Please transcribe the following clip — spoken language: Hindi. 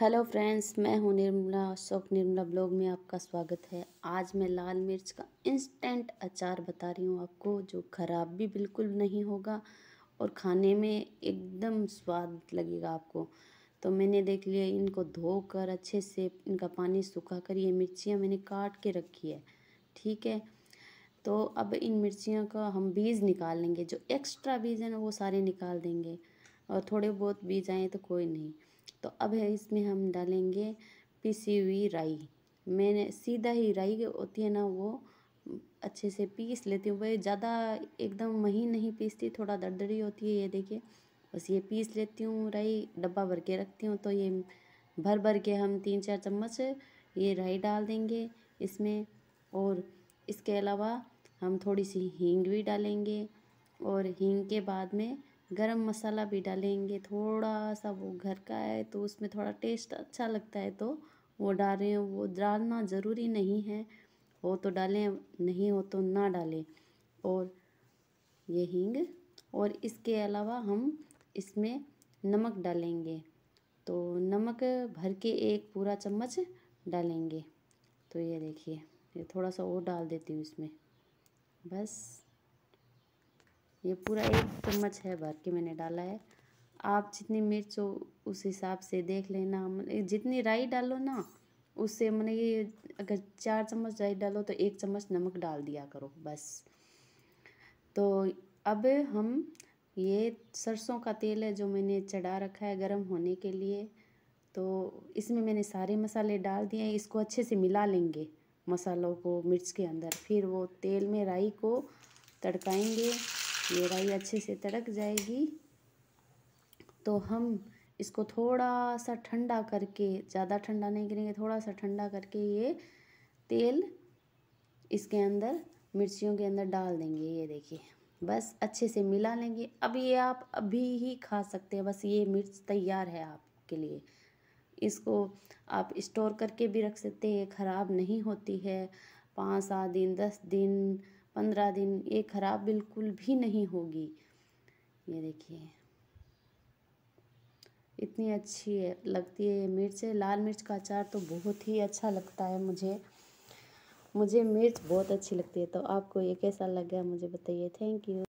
हेलो फ्रेंड्स मैं हूं निर्मला अशोक निर्मला ब्लॉग में आपका स्वागत है आज मैं लाल मिर्च का इंस्टेंट अचार बता रही हूं आपको जो ख़राब भी बिल्कुल नहीं होगा और खाने में एकदम स्वाद लगेगा आपको तो मैंने देख लिया इनको धोकर अच्छे से इनका पानी सुखा कर ये मिर्चियाँ मैंने काट के रखी है ठीक है तो अब इन मिर्चियों का हम बीज निकाल लेंगे जो एक्स्ट्रा बीज है ना वो सारे निकाल देंगे और थोड़े बहुत बीज आए तो कोई नहीं तो अब इसमें हम डालेंगे पीसी हुई राई मैंने सीधा ही राई होती है ना वो अच्छे से पीस लेती हूँ वह ज़्यादा एकदम महीन नहीं पीसती थोड़ा दरदरी होती है ये देखिए बस ये पीस लेती हूँ राई डब्बा भर के रखती हूँ तो ये भर भर के हम तीन चार चम्मच ये राई डाल देंगे इसमें और इसके अलावा हम थोड़ी सी हींग भी डालेंगे और हींग के बाद में गरम मसाला भी डालेंगे थोड़ा सा वो घर का है तो उसमें थोड़ा टेस्ट अच्छा लगता है तो वो डाल रहे हैं वो डालना ज़रूरी नहीं है हो तो डालें नहीं हो तो ना डालें और ये हींग और इसके अलावा हम इसमें नमक डालेंगे तो नमक भर के एक पूरा चम्मच डालेंगे तो ये देखिए ये थोड़ा सा और डाल देती हूँ इसमें बस ये पूरा एक चम्मच है भर के मैंने डाला है आप जितनी मिर्च हो उस हिसाब से देख लेना जितनी राई डालो ना उससे मैंने ये अगर चार चम्मच राई डालो तो एक चम्मच नमक डाल दिया करो बस तो अब हम ये सरसों का तेल है जो मैंने चढ़ा रखा है गर्म होने के लिए तो इसमें मैंने सारे मसाले डाल दिए इसको अच्छे से मिला लेंगे मसालों को मिर्च के अंदर फिर वो तेल में राई को तड़काएंगे ये राई अच्छे से तड़क जाएगी तो हम इसको थोड़ा सा ठंडा करके ज़्यादा ठंडा नहीं करेंगे थोड़ा सा ठंडा करके ये तेल इसके अंदर मिर्चियों के अंदर डाल देंगे ये देखिए बस अच्छे से मिला लेंगे अब ये आप अभी ही खा सकते हैं बस ये मिर्च तैयार है आपके लिए इसको आप स्टोर करके भी रख सकते हैं ख़राब नहीं होती है पाँच सात दिन दस दिन पंद्रह दिन ये खराब बिल्कुल भी नहीं होगी ये देखिए इतनी अच्छी है लगती है ये मिर्च लाल मिर्च का अचार तो बहुत ही अच्छा लगता है मुझे मुझे मिर्च बहुत अच्छी लगती है तो आपको ये कैसा लग गया मुझे बताइए थैंक यू